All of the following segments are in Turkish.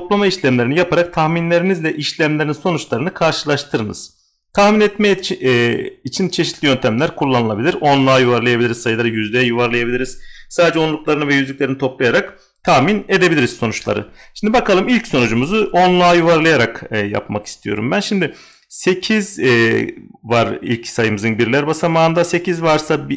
toplama işlemlerini yaparak tahminlerinizle işlemlerin sonuçlarını karşılaştırınız. Tahmin etme e, için çeşitli yöntemler kullanılabilir. Onluğa yuvarlayabiliriz, sayıları yüzdeye yuvarlayabiliriz. Sadece onluklarını ve yüzlüklerini toplayarak tahmin edebiliriz sonuçları. Şimdi bakalım ilk sonucumuzu onluğa yuvarlayarak e, yapmak istiyorum ben. Şimdi 8 e, var ilk sayımızın birler basamağında. 8 varsa 5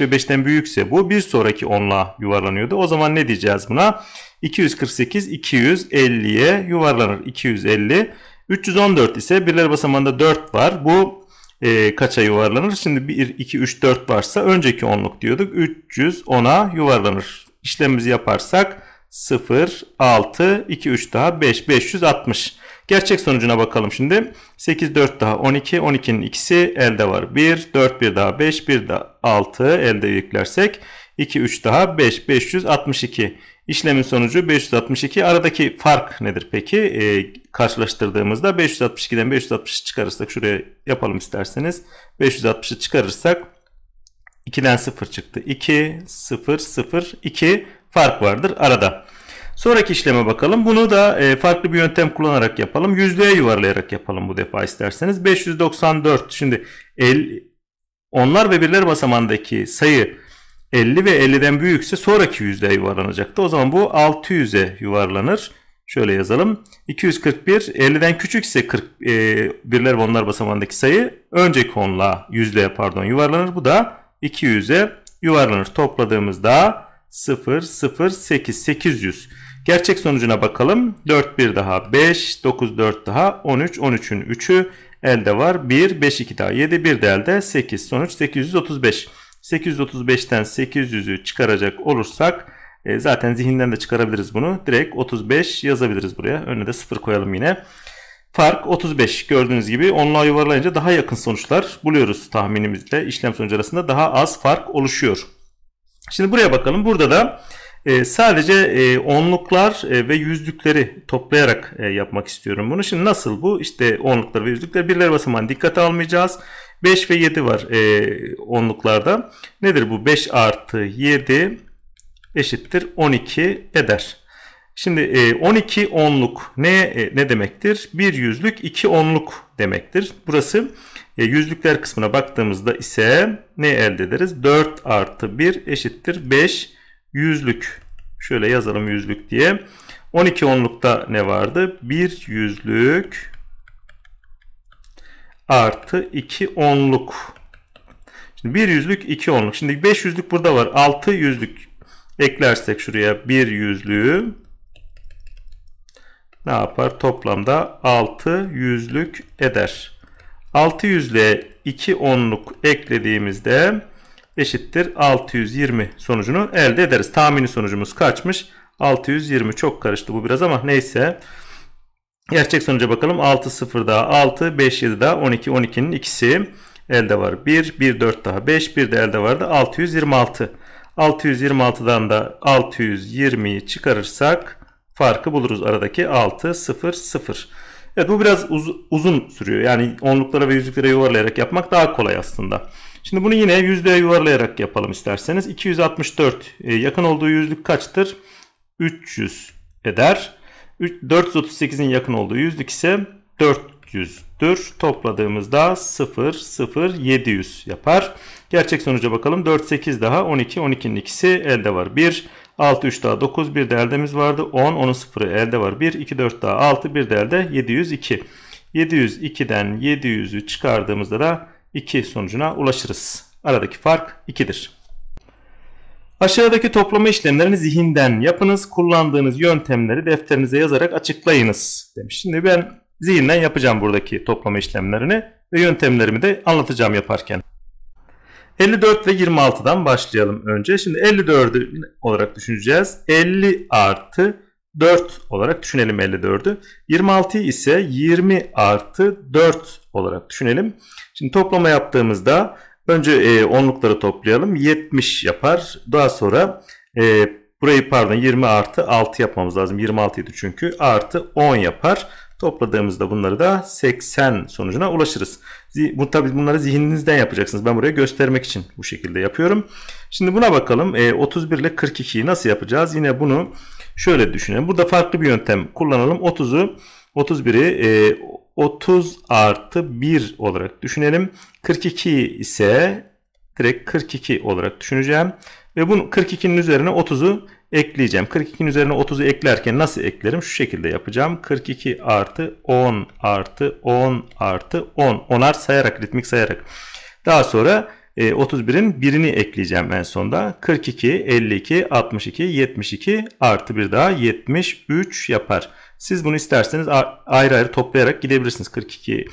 e, ve 5'ten büyükse bu bir sonraki 10'la yuvarlanıyordu. O zaman ne diyeceğiz buna? 248 250'ye yuvarlanır. 250. 314 ise birler basamağında 4 var. Bu e, kaça yuvarlanır? Şimdi 1, 2, 3, 4 varsa önceki onluk diyorduk. 310'a yuvarlanır. İşlemimizi yaparsak 0, 6, 2, 3 daha 5, 560. Gerçek sonucuna bakalım şimdi. 8, 4 daha 12. 12'nin ikisi elde var. 1, 4, 1 daha 5, 1 daha 6 elde yüklersek. 2, 3 daha 5, 562. İşlemin sonucu 562. Aradaki fark nedir peki? E, karşılaştırdığımızda 562'den 560 çıkarırsak şuraya yapalım isterseniz. 560'ı çıkarırsak 2'den 0 çıktı. 2, 0, 0, 2 fark vardır arada. Sonraki işleme bakalım. Bunu da e, farklı bir yöntem kullanarak yapalım. Yüzdeye yuvarlayarak yapalım bu defa isterseniz. 594 şimdi 50 onlar ve birler basamandaki sayı 50 ve 50'den büyükse sonraki yüzdeye yuvarlanacaktı. O zaman bu 600'e yuvarlanır. Şöyle yazalım. 241 50'den küçükse 40 e, birler ve onlar basamandaki sayı önceki onla yüzdeye pardon yuvarlanır. Bu da 200'e yuvarlanır. Topladığımızda 0, 0, 8, 800. Gerçek sonucuna bakalım. 4 1 daha 5, 9 4 daha 13, 13'ün 3'ü elde var. 1, 5 2 daha 7, 1 de elde 8. Sonuç 835. 835'ten 800'ü çıkaracak olursak e, zaten zihinden de çıkarabiliriz bunu. Direkt 35 yazabiliriz buraya. Önüne de 0 koyalım yine. Fark 35 gördüğünüz gibi onluğa yuvarlayınca daha yakın sonuçlar buluyoruz tahminimizle. işlem sonucu arasında daha az fark oluşuyor. Şimdi buraya bakalım. Burada da e, sadece e, onluklar e, ve yüzlükleri toplayarak e, yapmak istiyorum bunu. Şimdi nasıl bu? İşte onluklar ve yüzlükleri birler basamağını dikkate almayacağız. 5 ve 7 var e, onluklarda. Nedir bu? 5 artı 7 eşittir 12 eder. Şimdi e, 12 onluk ne e, ne demektir? Bir yüzlük 2 onluk demektir. Burası e, yüzlükler kısmına baktığımızda ise ne elde ederiz? 4 artı 1 eşittir 5 yüzlük. Şöyle yazalım yüzlük diye. 12 onlukta ne vardı? 1 yüzlük artı 2 onluk. Şimdi 1 yüzlük 2 onluk. Şimdi 5 yüzlük burada var. 6 yüzlük eklersek şuraya 1 yüzlüğü ne yapar? Toplamda 6 yüzlük eder. 600 ile 2 onluk eklediğimizde eşittir 620 sonucunu elde ederiz. Tahmini sonucumuz kaçmış? 620 çok karıştı bu biraz ama neyse. Gerçek sonuca bakalım. 6 0 daha 6, 5 7 daha 12, 12'nin ikisi elde var. 1, 1 4 daha 5, 1 de elde vardı. 626. 626'dan da 620'yi çıkarırsak farkı buluruz aradaki 6 0 0. Evet bu biraz uz- uzun sürüyor. Yani onluklara ve yüzüklere yuvarlayarak yapmak daha kolay aslında. Şimdi bunu yine yüzdeye yuvarlayarak yapalım isterseniz. 264 e, yakın olduğu yüzlük kaçtır? 300 eder. 438'in yakın olduğu yüzlük ise 400'dür. Topladığımızda 0, 0, 700 yapar. Gerçek sonuca bakalım. 4, 8 daha 12, 12'nin ikisi elde var. 1, 6 3 daha 9 bir de vardı. 10 10'un sıfırı elde var. 1 2 4 daha 6 bir de elde 702. 702'den 700'ü çıkardığımızda da 2 sonucuna ulaşırız. Aradaki fark 2'dir. Aşağıdaki toplama işlemlerini zihinden yapınız. Kullandığınız yöntemleri defterinize yazarak açıklayınız demiş. Şimdi ben zihinden yapacağım buradaki toplama işlemlerini ve yöntemlerimi de anlatacağım yaparken. 54 ve 26'dan başlayalım önce. Şimdi 54'ü olarak düşüneceğiz. 50 artı 4 olarak düşünelim 54'ü. 26 ise 20 artı 4 olarak düşünelim. Şimdi toplama yaptığımızda önce e, onlukları toplayalım. 70 yapar. Daha sonra e, burayı pardon 20 artı 6 yapmamız lazım. 26 idi çünkü. Artı 10 yapar. Topladığımızda bunları da 80 sonucuna ulaşırız. Bu tabi bunları zihninizden yapacaksınız. Ben buraya göstermek için bu şekilde yapıyorum. Şimdi buna bakalım. E, 31 ile 42'yi nasıl yapacağız? Yine bunu şöyle düşünelim. Burada farklı bir yöntem kullanalım. 30'u 31'i e, 30 artı 1 olarak düşünelim. 42 ise direkt 42 olarak düşüneceğim. Ve bunu 42'nin üzerine 30'u ekleyeceğim. 42'nin üzerine 30'u eklerken nasıl eklerim? Şu şekilde yapacağım. 42 artı 10 artı 10 artı 10. Onar sayarak, ritmik sayarak. Daha sonra 31'in e, birini ekleyeceğim en sonda. 42, 52, 62, 72 artı bir daha 73 yapar. Siz bunu isterseniz ayrı ayrı toplayarak gidebilirsiniz. 42,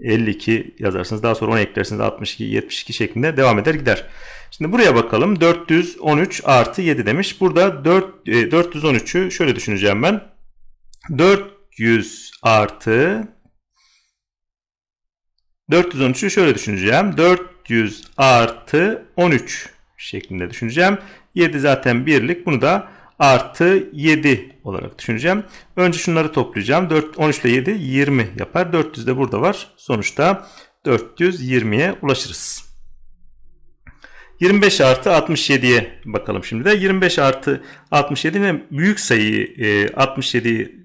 52 yazarsınız. Daha sonra 10 eklersiniz. 62, 72 şeklinde devam eder gider. Şimdi buraya bakalım. 413 artı 7 demiş. Burada 4, e, 413'ü şöyle düşüneceğim ben. 400 artı 413'ü şöyle düşüneceğim. 400 artı 13 şeklinde düşüneceğim. 7 zaten birlik. Bunu da artı 7 olarak düşüneceğim. Önce şunları toplayacağım. 4, 13 ile 7 20 yapar. 400 de burada var. Sonuçta 420'ye ulaşırız. 25 artı 67'ye bakalım şimdi de. 25 artı 67'nin büyük sayı e, 67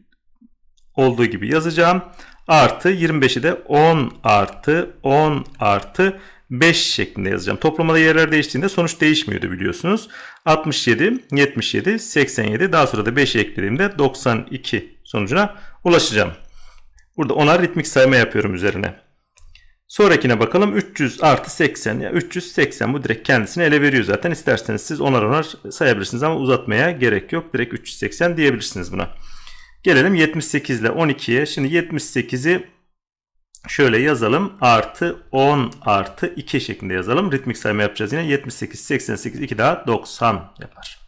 olduğu gibi yazacağım. Artı 25'i de 10 artı 10 artı 5 şeklinde yazacağım. Toplamada yerler değiştiğinde sonuç değişmiyordu biliyorsunuz. 67, 77, 87 daha sonra da 5 eklediğimde 92 sonucuna ulaşacağım. Burada onar ritmik sayma yapıyorum üzerine. Sonrakine bakalım 300 artı 80. Ya 380 bu direkt kendisini ele veriyor zaten. isterseniz siz onar onar sayabilirsiniz ama uzatmaya gerek yok. Direkt 380 diyebilirsiniz buna. Gelelim 78 ile 12'ye. Şimdi 78'i şöyle yazalım. Artı 10 artı 2 şeklinde yazalım. Ritmik sayma yapacağız yine. 78, 88, 2 daha 90 yapar.